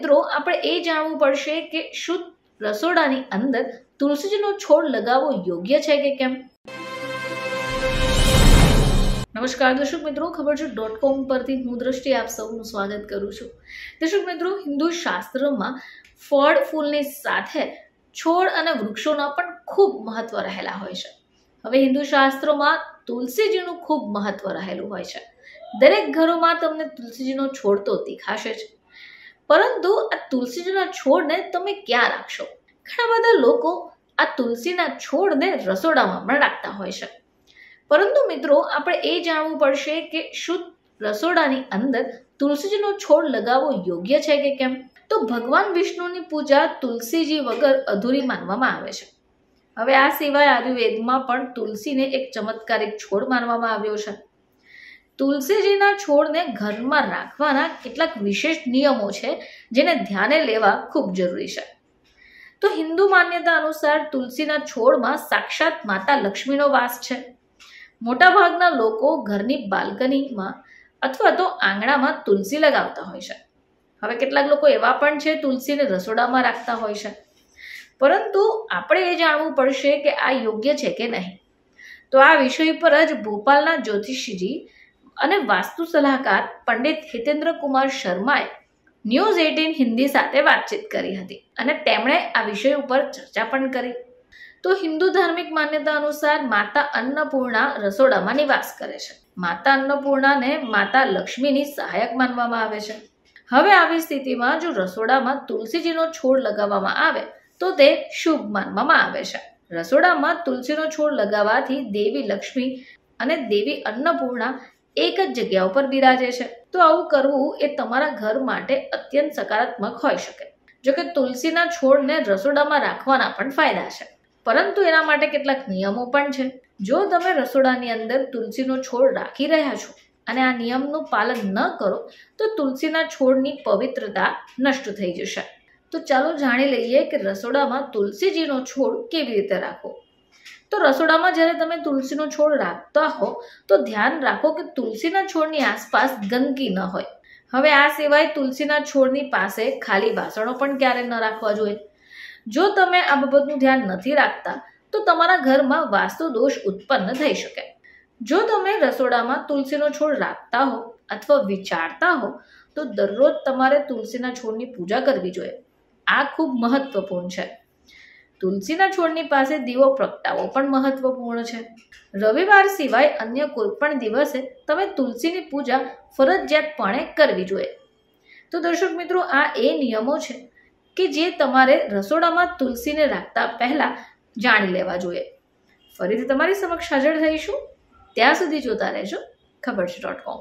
મિત્રો આપણે એ જાણવું પડશે કે શું રસોડાની અંદર તુલસીજીનો છોડ લગાવવો યોગ્ય છે કે કેમ નમસ્કાર દર્શક મિત્રો ખબર છે ડોટ કોમ પરથી હું દ્રષ્ટિ આપ સૌનું સ્વાગત કરું છું દર્શક મિત્રો હિન્દુ શાસ્ત્રમાં ફળ ફૂલની સાથે છોડ અને વૃક્ષોના પણ ખૂબ મહત્વ રહેલા હોય છે હવે હિન્દુ શાસ્ત્રોમાં તુલસીજીનું ખૂબ મહત્વ રહેલું હોય છે દરેક ઘરોમાં તમને તુલસીજીનો છોડ તો દેખાશે જ પરંતુ આ તુલસીના છોડને તમે ક્યાં રાખશો ઘણા બધા લોકો આ તુલસીના છોડને રસોડામાં પણ રાખતા હોય છે પરંતુ મિત્રો આપણે એ જાણવું પડશે કે શું રસોડાની અંદર તુલસીજીનો છોડ લગાવવો યોગ્ય છે કે કેમ તો ભગવાન વિષ્ણુની પૂજા તુલસીજી વગર અધૂરી માનવામાં આવે છે હવે આ સિવાય આયુર્વેદમાં પણ તુલસીને એક ચમત્કારિક છોડ માનવામાં આવ્યો છે તુલસીજીના છોડને ઘરમાં રાખવાના કેટલાક વિશેષ નિયમો છે જેને ધ્યાને લેવા ખૂબ જરૂરી છે તો હિન્દુ માન્યતા અનુસાર તુલસીના છોડમાં સાક્ષાત માતા લક્ષ્મીનો વાસ છે મોટાભાગના લોકો ઘરની બાલ્કનીમાં અથવા તો આંગણામાં તુલસી લગાવતા હોય છે હવે કેટલાક લોકો એવા પણ છે તુલસીને રસોડામાં રાખતા હોય છે પરંતુ આપણે એ જાણવું પડશે કે આ યોગ્ય છે કે નહીં તો આ વિષય પર જ ભોપાલના જ્યોતિષીજી અને વાસ્તુ સલાહકાર પંડિત હિતેન્દ્ર કુમાર શર્માએ ન્યૂઝ એટીન હિન્દી સાથે વાતચીત કરી હતી અને તેમણે આ વિષય ઉપર ચર્ચા પણ કરી તો હિન્દુ ધાર્મિક માન્યતા અનુસાર માતા અન્નપૂર્ણા રસોડામાં નિવાસ કરે છે માતા અન્નપૂર્ણાને માતા લક્ષ્મીની સહાયક માનવામાં આવે છે હવે આવી સ્થિતિમાં જો રસોડામાં તુલસીજીનો છોડ લગાવવામાં આવે તો તે શુભ માનવામાં આવે છે રસોડામાં તુલસીનો છોડ લગાવવાથી દેવી લક્ષ્મી અને દેવી અન્નપૂર્ણા એક જ જગ્યા ઉપર બિરાજે છે તો આવું કરવું એ તમારા ઘર માટે અત્યંત સકારાત્મક હોઈ શકે જોકે તુલસીના છોડને રસોડામાં રાખવાના પણ ફાયદા છે પરંતુ એના માટે કેટલાક નિયમો પણ છે જો તમે રસોડાની અંદર તુલસીનો છોડ રાખી રહ્યા છો અને આ નિયમનું પાલન ન કરો તો તુલસીના છોડની પવિત્રતા નષ્ટ થઈ જશે તો ચાલો જાણી લઈએ કે રસોડામાં તુલસીજીનો છોડ કેવી રીતે રાખવો તો રસોડામાં જ્યારે તમે તુલસીનો છોડ રાખતા હો તો ધ્યાન રાખો કે તુલસીના છોડની આસપાસ ગંદકી ન હોય હવે આ સિવાય તુલસીના છોડની પાસે ખાલી વાસણો પણ ક્યારે ન રાખવા જોઈએ જો તમે આ બાબતનું ધ્યાન નથી રાખતા તો તમારા ઘરમાં વાસ્તુ દોષ ઉત્પન્ન થઈ શકે જો તમે રસોડામાં તુલસીનો છોડ રાખતા હો અથવા વિચારતા હો તો દરરોજ તમારે તુલસીના છોડની પૂજા કરવી જોઈએ આ ખૂબ મહત્વપૂર્ણ છે તુલસીના છોડની પાસે દીવો પ્રગટાવો પણ મહત્વપૂર્ણ છે રવિવાર સિવાય અન્ય કોઈપણ દિવસે તમે તુલસીની પૂજા ફરજિયાતપણે કરવી જોઈએ તો દર્શક મિત્રો આ એ નિયમો છે કે જે તમારે રસોડામાં તુલસીને રાખતા પહેલાં જાણી લેવા જોઈએ ફરીથી તમારી સમક્ષ હાજર થઈશું ત્યાં સુધી જોતા રહેજો ખબર છે ડોટ કોમ